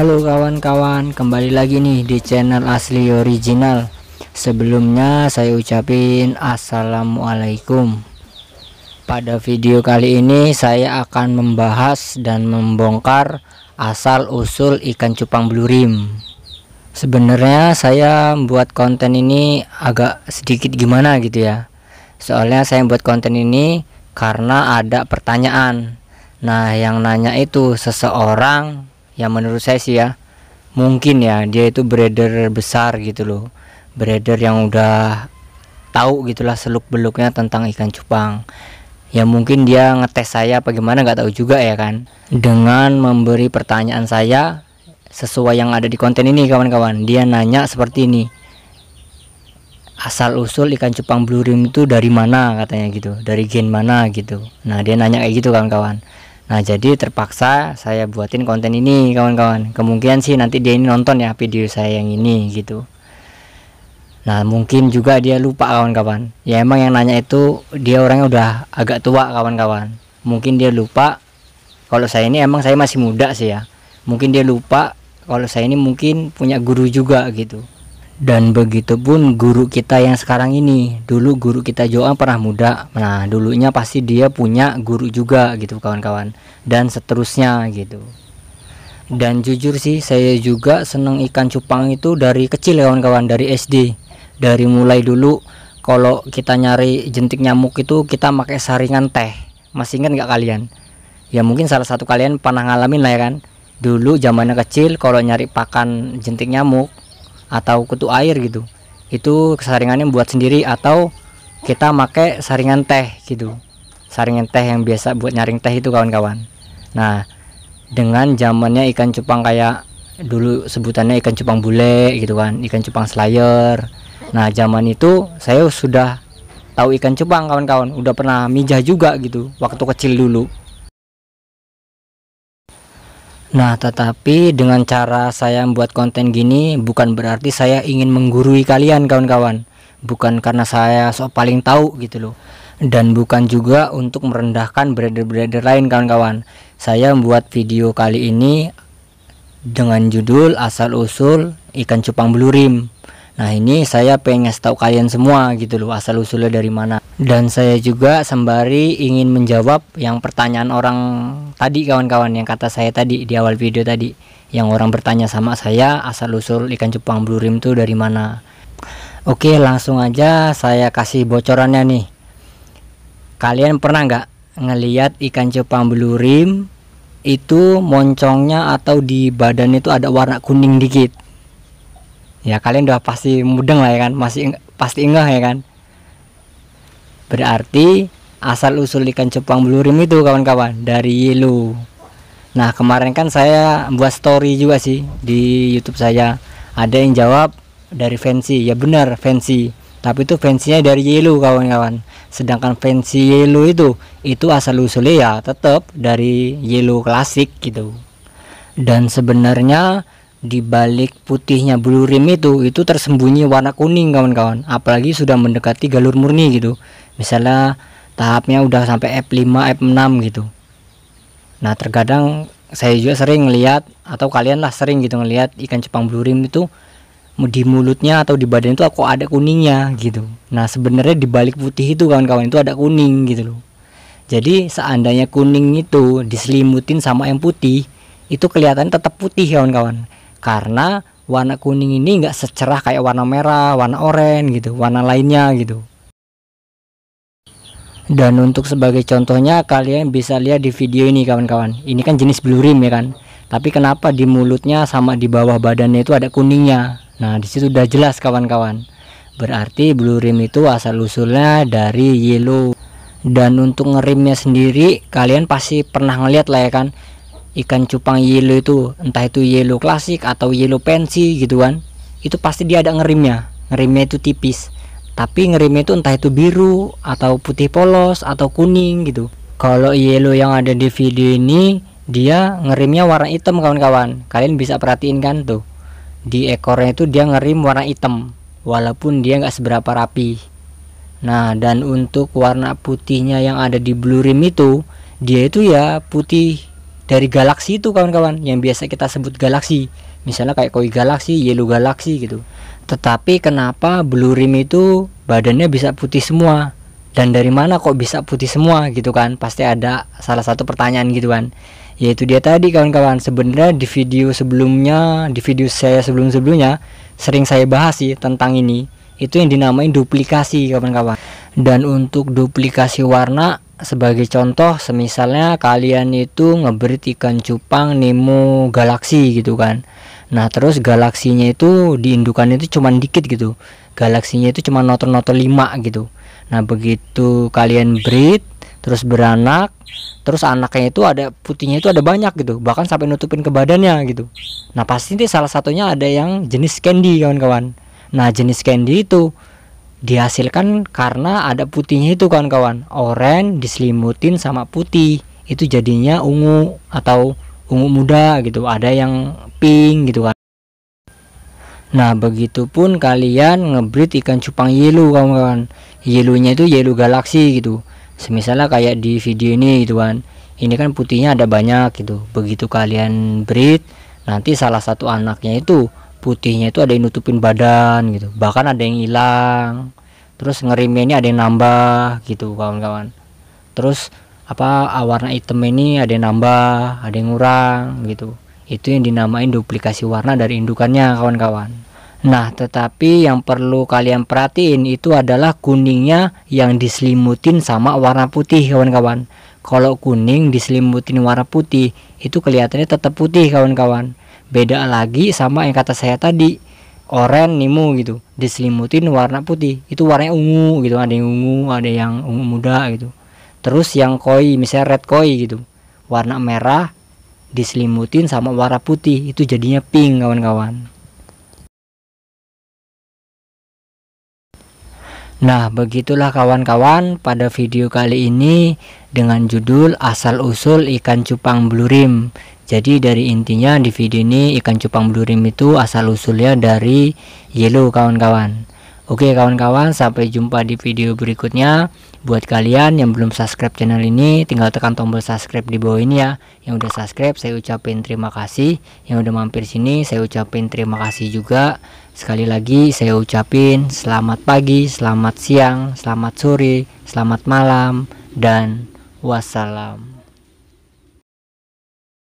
Halo kawan-kawan, kembali lagi nih di channel Asli Original. Sebelumnya saya ucapin assalamualaikum. Pada video kali ini saya akan membahas dan membongkar asal usul ikan cupang blu-rim. Sebenarnya saya membuat konten ini agak sedikit gimana gitu ya. Soalnya saya membuat konten ini karena ada pertanyaan. Nah, yang nanya itu seseorang Ya menurut saya sih ya mungkin ya dia itu breeder besar gitu loh breeder yang udah tahu gitulah seluk beluknya tentang ikan cupang ya mungkin dia ngetes saya apa gimana nggak tahu juga ya kan dengan memberi pertanyaan saya sesuai yang ada di konten ini kawan-kawan dia nanya seperti ini asal usul ikan cupang blue rim itu dari mana katanya gitu dari gen mana gitu nah dia nanya kayak gitu kawan-kawan Nah, jadi terpaksa saya buatin konten ini, kawan-kawan. Kemungkinan sih nanti dia ini nonton ya video saya yang ini gitu. Nah, mungkin juga dia lupa kawan-kawan. Ya emang yang nanya itu dia orangnya udah agak tua kawan-kawan. Mungkin dia lupa kalau saya ini emang saya masih muda sih ya. Mungkin dia lupa kalau saya ini mungkin punya guru juga gitu dan begitu pun guru kita yang sekarang ini dulu guru kita Joang pernah muda nah dulunya pasti dia punya guru juga gitu kawan-kawan dan seterusnya gitu dan jujur sih saya juga seneng ikan cupang itu dari kecil ya kawan-kawan dari SD dari mulai dulu kalau kita nyari jentik nyamuk itu kita pakai saringan teh masih ingat nggak kalian ya mungkin salah satu kalian pernah ngalamin lah ya kan dulu zamannya kecil kalau nyari pakan jentik nyamuk atau kutu air gitu itu saringannya buat sendiri atau kita pakai saringan teh gitu saringan teh yang biasa buat nyaring teh itu kawan-kawan nah dengan zamannya ikan cupang kayak dulu sebutannya ikan cupang bule gitu kan ikan cupang slayer nah zaman itu saya sudah tahu ikan cupang kawan-kawan udah pernah mijah juga gitu waktu kecil dulu Nah tetapi dengan cara saya membuat konten gini bukan berarti saya ingin menggurui kalian kawan-kawan Bukan karena saya sok paling tahu gitu loh Dan bukan juga untuk merendahkan brader-brader lain kawan-kawan Saya membuat video kali ini dengan judul asal-usul ikan cupang belurim Nah ini saya pengen tahu kalian semua gitu loh asal usulnya dari mana. Dan saya juga sembari ingin menjawab yang pertanyaan orang tadi kawan-kawan yang kata saya tadi di awal video tadi yang orang bertanya sama saya asal usul ikan cupang blue rim tuh dari mana. Oke langsung aja saya kasih bocorannya nih. Kalian pernah nggak ngeliat ikan cupang blue rim itu moncongnya atau di badan itu ada warna kuning dikit? ya kalian udah pasti mudeng lah ya kan masih pasti ingat ya kan berarti asal usul ikan cupang belurim itu kawan-kawan dari Yelu nah kemarin kan saya buat story juga sih di YouTube saya ada yang jawab dari Fancy ya benar Fancy tapi itu Fancynya dari Yelu kawan-kawan sedangkan fancy Yelu itu itu asal usulnya ya tetap dari Yelu klasik gitu dan sebenarnya di balik putihnya blue rim itu itu tersembunyi warna kuning kawan-kawan apalagi sudah mendekati galur murni gitu misalnya tahapnya udah sampai F5 F6 gitu nah terkadang saya juga sering lihat atau kalian lah sering gitu ngelihat ikan cupang blue rim itu di mulutnya atau di badan itu aku ada kuningnya gitu nah sebenarnya di balik putih itu kawan-kawan itu ada kuning gitu loh jadi seandainya kuning itu diselimutin sama yang putih itu kelihatan tetap putih kawan-kawan karena warna kuning ini nggak secerah kayak warna merah, warna oranye gitu, warna lainnya gitu. Dan untuk sebagai contohnya kalian bisa lihat di video ini kawan-kawan. Ini kan jenis blue rim ya kan. Tapi kenapa di mulutnya sama di bawah badannya itu ada kuningnya? Nah, di situ udah jelas kawan-kawan. Berarti blue rim itu asal usulnya dari yellow. Dan untuk ngerimnya sendiri kalian pasti pernah ngeliat lah ya kan ikan cupang yellow itu entah itu yellow klasik atau yellow pensi gitu kan itu pasti dia ada ngerimnya ngerimnya itu tipis tapi ngerimnya itu entah itu biru atau putih polos atau kuning gitu kalau yellow yang ada di video ini dia ngerimnya warna hitam kawan-kawan kalian bisa perhatiin kan tuh di ekornya itu dia ngerim warna hitam walaupun dia nggak seberapa rapi nah dan untuk warna putihnya yang ada di blue rim itu dia itu ya putih dari galaksi itu kawan-kawan yang biasa kita sebut galaksi misalnya kayak koi galaksi yellow galaksi gitu tetapi kenapa blue rim itu badannya bisa putih semua dan dari mana kok bisa putih semua gitu kan pasti ada salah satu pertanyaan gitu kan yaitu dia tadi kawan-kawan sebenarnya di video sebelumnya di video saya sebelum-sebelumnya sering saya bahas sih tentang ini itu yang dinamain duplikasi kawan-kawan dan untuk duplikasi warna sebagai contoh semisalnya kalian itu ngeberit ikan cupang Nemo galaksi gitu kan nah terus galaksinya itu diindukan itu cuman dikit gitu galaksinya itu cuma noto-noto 5 gitu nah begitu kalian breed terus beranak terus anaknya itu ada putihnya itu ada banyak gitu bahkan sampai nutupin ke badannya gitu nah pasti salah satunya ada yang jenis candy kawan-kawan nah jenis candy itu dihasilkan karena ada putihnya itu kawan-kawan oren diselimutin sama putih itu jadinya ungu atau ungu muda gitu ada yang pink gitu kan nah begitupun kalian ngebreed ikan cupang yellow kawan-kawan yelunya itu yellow galaksi gitu semisalnya kayak di video ini gitu kan ini kan putihnya ada banyak gitu begitu kalian breed nanti salah satu anaknya itu putihnya itu ada yang nutupin badan gitu bahkan ada yang hilang terus ngerimnya ini ada yang nambah gitu kawan-kawan terus apa ah, warna hitam ini ada yang nambah ada yang ngurang gitu itu yang dinamain duplikasi warna dari indukannya kawan-kawan nah tetapi yang perlu kalian perhatiin itu adalah kuningnya yang diselimutin sama warna putih kawan-kawan kalau kuning diselimutin warna putih itu kelihatannya tetap putih kawan-kawan beda lagi sama yang kata saya tadi oren nimu gitu diselimutin warna putih itu warnanya ungu gitu ada yang ungu ada yang ungu muda gitu terus yang koi misalnya red koi gitu warna merah diselimutin sama warna putih itu jadinya pink kawan-kawan Nah, begitulah kawan-kawan pada video kali ini dengan judul Asal-Usul Ikan Cupang Blue Rim. Jadi dari intinya di video ini ikan cupang blue rim itu asal usulnya dari yellow kawan-kawan. Oke kawan-kawan sampai jumpa di video berikutnya. Buat kalian yang belum subscribe channel ini tinggal tekan tombol subscribe di bawah ini ya. Yang udah subscribe saya ucapin terima kasih. Yang udah mampir sini saya ucapin terima kasih juga. Sekali lagi saya ucapin selamat pagi, selamat siang, selamat sore, selamat malam dan wassalam.